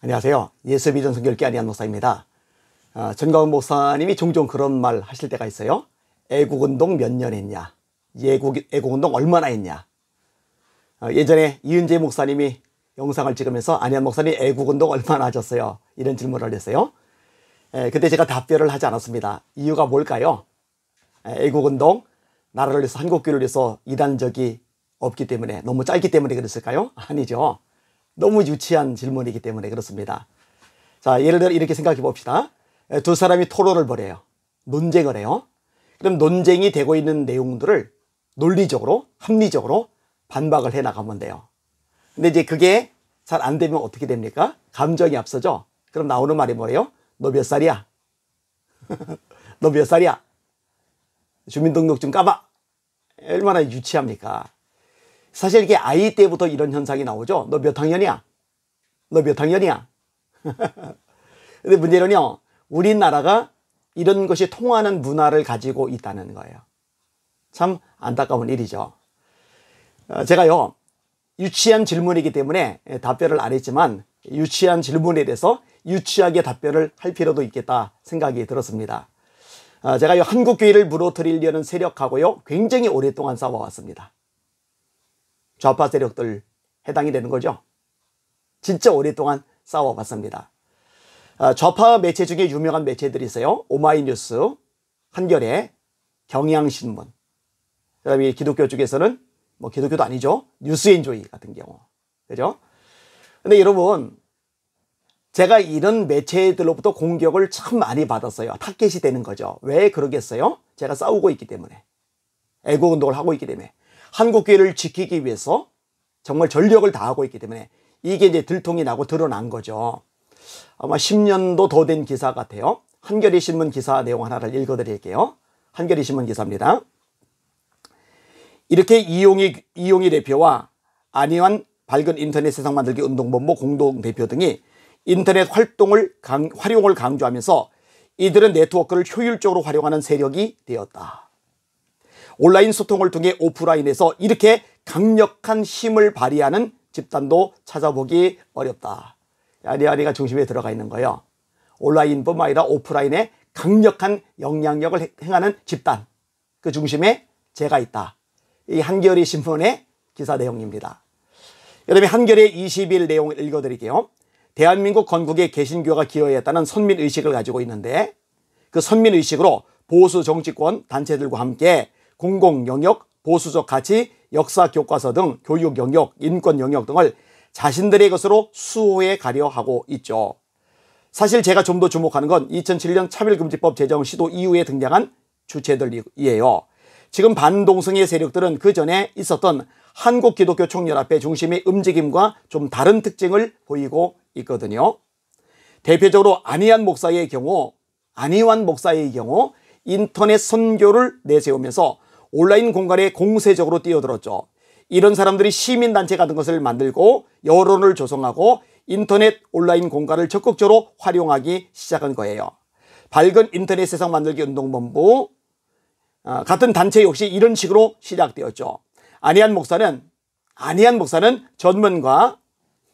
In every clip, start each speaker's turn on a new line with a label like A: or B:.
A: 안녕하세요. 예수비전 성결기 안니한 목사입니다. 아, 전광훈 목사님이 종종 그런 말 하실 때가 있어요. 애국운동 몇 년 했냐? 예국, 애국운동 얼마나 했냐? 아, 예전에 이은재 목사님이 영상을 찍으면서 안니한 목사님 애국운동 얼마나 하셨어요? 이런 질문을 했어요. 에, 그때 제가 답변을 하지 않았습니다. 이유가 뭘까요? 에, 애국운동, 나라를 위해서 한국교를 위해서 일한 적이 없기 때문에 너무 짧기 때문에 그랬을까요? 아니죠. 너무 유치한 질문이기 때문에 그렇습니다. 자, 예를 들어 이렇게 생각해 봅시다. 두 사람이 토론을 벌여요. 논쟁을 해요. 그럼 논쟁이 되고 있는 내용들을 논리적으로, 합리적으로 반박을 해 나가면 돼요. 근데 이제 그게 잘 안 되면 어떻게 됩니까? 감정이 앞서죠? 그럼 나오는 말이 뭐예요? 너 몇 살이야? 너 몇 살이야? 주민등록증 까봐. 얼마나 유치합니까? 사실 이게 아이 때부터 이런 현상이 나오죠. 너 몇 학년이야? 너 몇 학년이야? 근데 문제는요. 우리나라가 이런 것이 통하는 문화를 가지고 있다는 거예요. 참 안타까운 일이죠. 어, 제가요. 유치한 질문이기 때문에 예, 답변을 안 했지만 유치한 질문에 대해서 유치하게 답변을 할 필요도 있겠다 생각이 들었습니다. 어, 제가 한국교회를 무너뜨리려는 세력하고요. 굉장히 오랫동안 싸워왔습니다. 좌파 세력들 해당이 되는 거죠. 진짜 오랫동안 싸워봤습니다. 아, 좌파 매체 중에 유명한 매체들이 있어요. 오마이뉴스, 한겨레, 경향신문. 그다음에 기독교 쪽에서는 뭐 기독교도 아니죠. 뉴스엔조이 같은 경우. 그죠? 근데 여러분 제가 이런 매체들로부터 공격을 참 많이 받았어요. 타켓이 되는 거죠. 왜 그러겠어요? 제가 싸우고 있기 때문에. 애국운동을 하고 있기 때문에. 한국교회를 지키기 위해서 정말 전력을 다하고 있기 때문에 이게 이제 들통이 나고 드러난 거죠. 아마 10년도 더 된 기사 같아요. 한겨레 신문 기사 내용 하나를 읽어 드릴게요. 한겨레 신문 기사입니다. 이렇게 이용희 이용희 대표와 안희환 밝은 인터넷 세상 만들기 운동본부 공동 대표 등이 인터넷 활동을 강, 활용을 강조하면서 이들은 네트워크를 효율적으로 활용하는 세력이 되었다. 온라인 소통을 통해 오프라인에서 이렇게 강력한 힘을 발휘하는 집단도 찾아보기 어렵다. 야리야리가 중심에 들어가 있는 거예요. 온라인뿐만 아니라 오프라인에 강력한 영향력을 행하는 집단 그 중심에 제가 있다. 이 한겨레 신문의 기사 내용입니다. 여러분 한겨레 20일 내용 읽어드릴게요. 대한민국 건국에 개신교가 기여했다는 선민의식을 가지고 있는데 그 선민의식으로 보수 정치권 단체들과 함께 공공 영역, 보수적 가치, 역사 교과서 등 교육 영역, 인권 영역 등을 자신들의 것으로 수호에 가려 하고 있죠. 사실 제가 좀 더 주목하는 건 2007년 차별금지법 제정 시도 이후에 등장한 주체들이에요. 지금 반동성의 세력들은 그 전에 있었던 한국 기독교 총연합회 중심의 움직임과 좀 다른 특징을 보이고 있거든요. 대표적으로 안희한 목사의 경우, 안희환 목사의 경우 인터넷 선교를 내세우면서 온라인 공간에 공세적으로 뛰어들었죠. 이런 사람들이 시민단체 같은 것을 만들고 여론을 조성하고 인터넷 온라인 공간을 적극적으로 활용하기 시작한 거예요. 밝은 인터넷 세상 만들기 운동본부 아, 같은 단체 역시 이런 식으로 시작되었죠. 아니한 목사는 안희한 목사는 전문가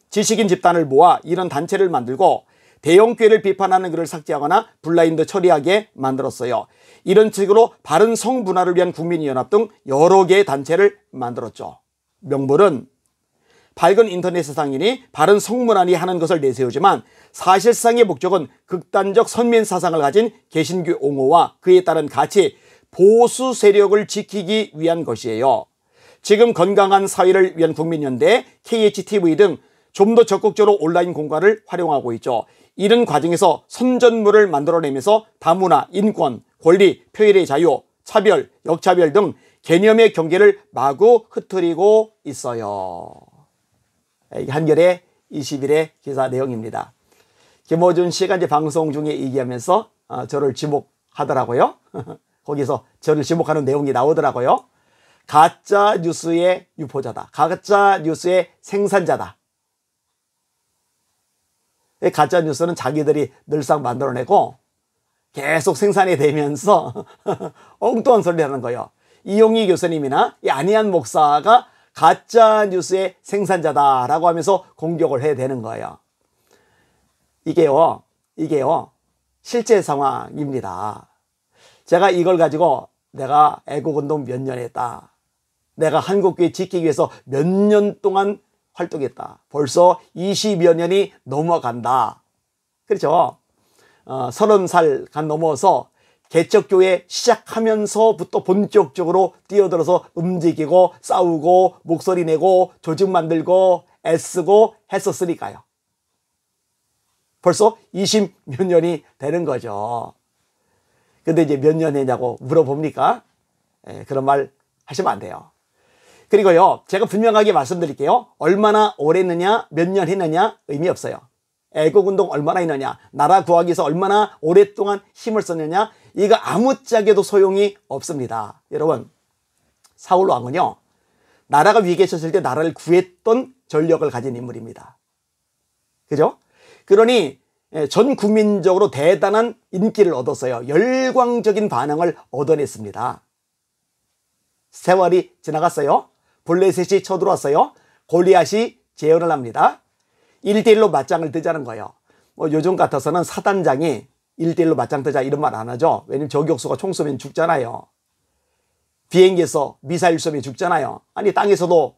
A: 지식인 집단을 모아 이런 단체를 만들고 대형교회를 비판하는 글을 삭제하거나 블라인드 처리하게 만들었어요. 이런 식으로 바른 성분화를 위한 국민연합 등 여러 개의 단체를 만들었죠. 명불은 밝은 인터넷 세상이니 바른 성문안이 하는 것을 내세우지만 사실상의 목적은 극단적 선민 사상을 가진 개신교 옹호와 그에 따른 가치 보수 세력을 지키기 위한 것이에요. 지금 건강한 사회를 위한 국민연대, KHTV 등 좀더 적극적으로 온라인 공간을 활용하고 있죠. 이런 과정에서 선전물을 만들어내면서 다문화, 인권, 권리, 표현의 자유, 차별, 역차별 등 개념의 경계를 마구 흐트리고 있어요. 예, 한결의 20일의 기사 내용입니다. 김호준 씨가 이제 방송 중에 얘기하면서 아, 저를 지목하더라고요. 거기서 저를 지목하는 내용이 나오더라고요. 가짜 뉴스의 유포자다. 가짜 뉴스의 생산자다. 가짜 뉴스는 자기들이 늘상 만들어내고 계속 생산이 되면서 엉뚱한 소리하는 를 거예요. 이용희 교수님이나 이 안희안 목사가 가짜 뉴스의 생산자다라고 하면서 공격을 해야 되는 거예요. 이게요, 이게요, 실제 상황입니다. 제가 이걸 가지고 내가 애국운동 몇 년 했다. 내가 한국교회 지키기 위해서 몇 년 동안 활동했다. 벌써 20여 년이 넘어간다. 그렇죠? 어, 30살 간 넘어서 개척교회 시작하면서부터 본격적으로 뛰어들어서 움직이고 싸우고 목소리 내고 조직 만들고 애쓰고 했었으니까요. 벌써 20몇 년이 되는 거죠. 근데 이제 몇년 했냐고 물어봅니까? 에, 예, 그런 말 하시면 안 돼요. 그리고요, 제가 분명하게 말씀드릴게요. 얼마나 오래 했느냐, 몇 년 했느냐, 의미 없어요. 애국운동 얼마나 했느냐, 나라 구하기 위해서 얼마나 오랫동안 힘을 썼느냐, 이거 아무짝에도 소용이 없습니다. 여러분, 사울왕은요, 나라가 위기에 처했을 때 나라를 구했던 전력을 가진 인물입니다. 그죠? 그러니 예, 전 국민적으로 대단한 인기를 얻었어요. 열광적인 반응을 얻어냈습니다. 세월이 지나갔어요. 블레셋이 쳐들어왔어요. 골리앗이 재언을 합니다. 1대1로 맞짱을 뜨자는 거예요. 뭐 요즘 같아서는 사단장이 1대1로 맞짱 뜨자 이런 말 안 하죠. 왜냐면 저격수가 총 쏘면 죽잖아요. 비행기에서 미사일 쏘면 죽잖아요. 아니 땅에서도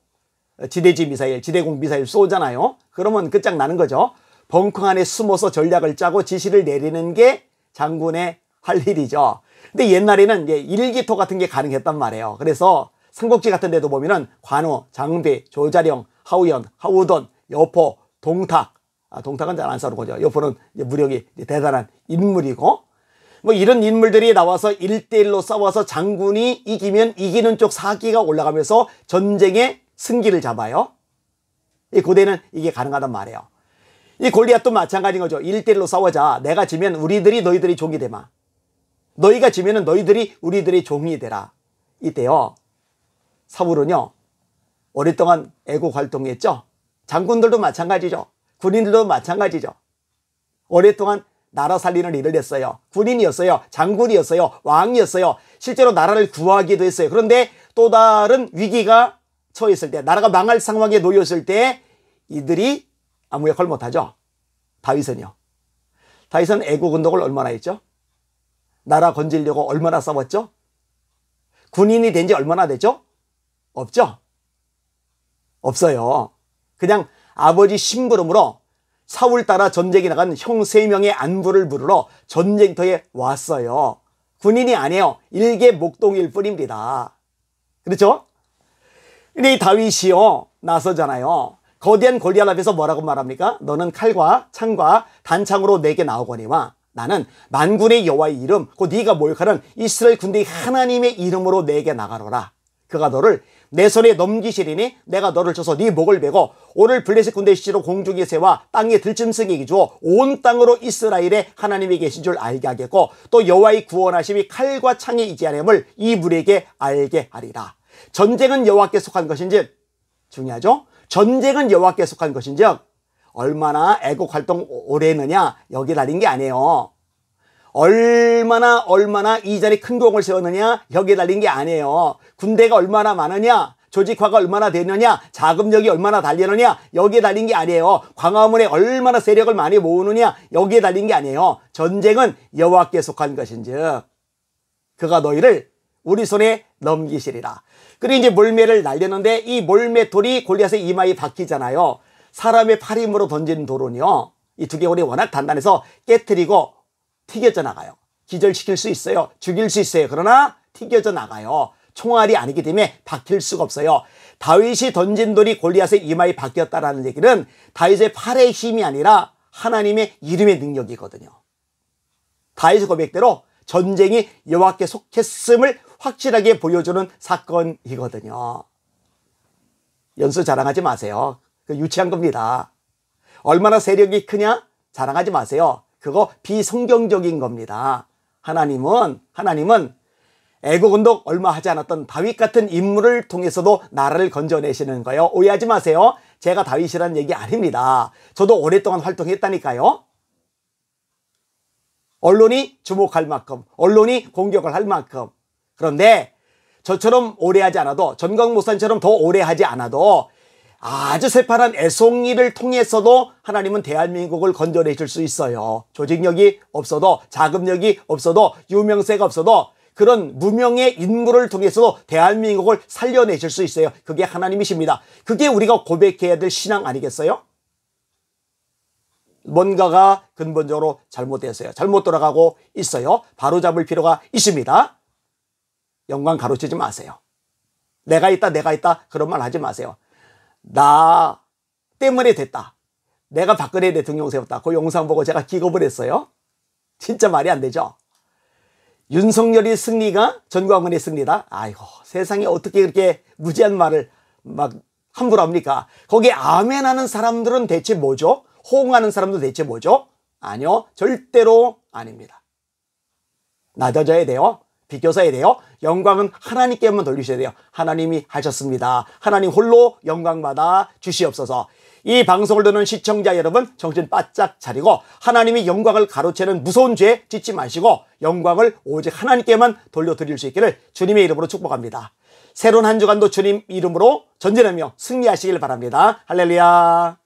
A: 지대지 미사일, 지대공 미사일 쏘잖아요. 그러면 끝장나는 거죠. 벙커 안에 숨어서 전략을 짜고 지시를 내리는 게 장군의 할 일이죠. 근데 옛날에는 일기토 같은 게 가능했단 말이에요. 그래서 삼국지 같은 데도 보면은 관우, 장비, 조자룡 하우연, 하우돈, 여포, 동탁. 아, 동탁은 잘 안 싸는 거죠. 여포는 무력이 대단한 인물이고. 뭐 이런 인물들이 나와서 일대일로 싸워서 장군이 이기면 이기는 쪽 사기가 올라가면서 전쟁의 승기를 잡아요. 이 고대는 이게 가능하단 말이에요. 이 골리앗도 마찬가지인 거죠. 일대일로 싸워자. 내가 지면 우리들이 너희들이 종이 되마. 너희가 지면은 너희들이 우리들이 종이 되라. 이때요. 사울은요 오랫동안 애국 활동했죠. 장군들도 마찬가지죠. 군인들도 마찬가지죠. 오랫동안 나라 살리는 일을 했어요. 군인이었어요. 장군이었어요. 왕이었어요. 실제로 나라를 구하기도 했어요. 그런데 또 다른 위기가 처했을 때 나라가 망할 상황에 놓였을 때 이들이 아무 역할 못하죠. 다윗은요. 다윗은 애국운동을 얼마나 했죠? 나라 건지려고 얼마나 싸웠죠? 군인이 된 지 얼마나 되죠? 없죠? 없어요. 그냥 아버지 심부름으로 사울 따라 전쟁에 나간 형 세명의 안부를 물으러 전쟁터에 왔어요. 군인이 아니에요. 일개 목동일 뿐입니다. 그렇죠? 이 다윗이요. 나서잖아요. 거대한 골리앗 앞에서 뭐라고 말합니까? 너는 칼과 창과 단창으로 내게 나오거니와 나는 만군의 여호와의 이름 곧 네가 몰카는 이스라엘 군대 하나님의 이름으로 내게 나가노라. 그가 너를 내 손에 넘기시리니 내가 너를 쳐서 네 목을 베고 오늘 블레셋 군대 시로 공중에 세와 땅에 들짐승에게 주어 온 땅으로 이스라엘에 하나님이 계신 줄 알게 하겠고 또 여호와의 구원하심이 칼과 창이 이지않음을 이물에게 알게 하리라. 전쟁은 여호와께 속한 것인지 중요하죠. 전쟁은 여호와께 속한 것인지 얼마나 애국 활동 오래 했느냐 여기 달린 게 아니에요. 얼마나 얼마나 이자리에큰 공을 세웠느냐 여기에 달린 게 아니에요. 군대가 얼마나 많으냐 조직화가 얼마나 되느냐 자금력이 얼마나 달리느냐 여기에 달린 게 아니에요 광화문에 얼마나 세력을 많이 모으느냐 여기에 달린 게 아니에요 전쟁은 여호와께 속한 것인즉 그가 너희를 우리 손에 넘기시리라 그리고 이제 몰매를 날렸는데 이 몰매돌이 골리앗의 이마에 박히잖아요 사람의 팔힘으로 던진는 돌은요 이 두개골이 워낙 단단해서 깨뜨리고 튀겨져 나가요. 기절시킬 수 있어요. 죽일 수 있어요. 그러나 튀겨져 나가요. 총알이 아니기 때문에 박힐 수가 없어요. 다윗이 던진 돌이 골리앗의 이마에 박혔다라는 얘기는 다윗의 팔의 힘이 아니라 하나님의 이름의 능력이거든요. 다윗의 고백대로 전쟁이 여호와께 속했음을 확실하게 보여주는 사건이거든요. 연수 자랑하지 마세요. 그 유치한 겁니다. 얼마나 세력이 크냐? 자랑하지 마세요. 그거 비성경적인 겁니다. 하나님은 하나님은 애국 운동 얼마 하지 않았던 다윗 같은 인물을 통해서도 나라를 건져내시는 거예요. 오해하지 마세요. 제가 다윗이라는 얘기 아닙니다. 저도 오랫동안 활동했다니까요. 언론이 주목할 만큼, 언론이 공격을 할 만큼. 그런데 저처럼 오래 하지 않아도, 전광 목사님처럼 더 오래 하지 않아도 아주 새파란 애송이를 통해서도 하나님은 대한민국을 건져내실 수 있어요. 조직력이 없어도 자금력이 없어도 유명세가 없어도 그런 무명의 인물을 통해서도 대한민국을 살려내실 수 있어요. 그게 하나님이십니다. 그게 우리가 고백해야 될 신앙 아니겠어요? 뭔가가 근본적으로 잘못됐어요. 잘못 돌아가고 있어요. 바로잡을 필요가 있습니다. 영광 가로채지 마세요. 내가 있다, 내가 있다, 그런 말 하지 마세요. 나 때문에 됐다. 내가 박근혜 대통령 세웠다. 그 영상 보고 제가 기겁을 했어요. 진짜 말이 안 되죠. 윤석열이 승리가 전광훈의 승리다. 아이고 세상에 어떻게 그렇게 무지한 말을 막 함부로 합니까? 거기에 아멘하는 사람들은 대체 뭐죠? 호응하는 사람도 대체 뭐죠? 아니요 절대로 아닙니다. 낮아져야 돼요. 비교사에 대요 영광은 하나님께만 돌리셔야 돼요. 하나님이 하셨습니다. 하나님 홀로 영광받아 주시옵소서. 이 방송을 듣는 시청자 여러분 정신 바짝 차리고 하나님이 영광을 가로채는 무서운 죄 짓지 마시고 영광을 오직 하나님께만 돌려드릴 수 있기를 주님의 이름으로 축복합니다. 새로운 한 주간도 주님 이름으로 전진하며 승리하시길 바랍니다. 할렐루야.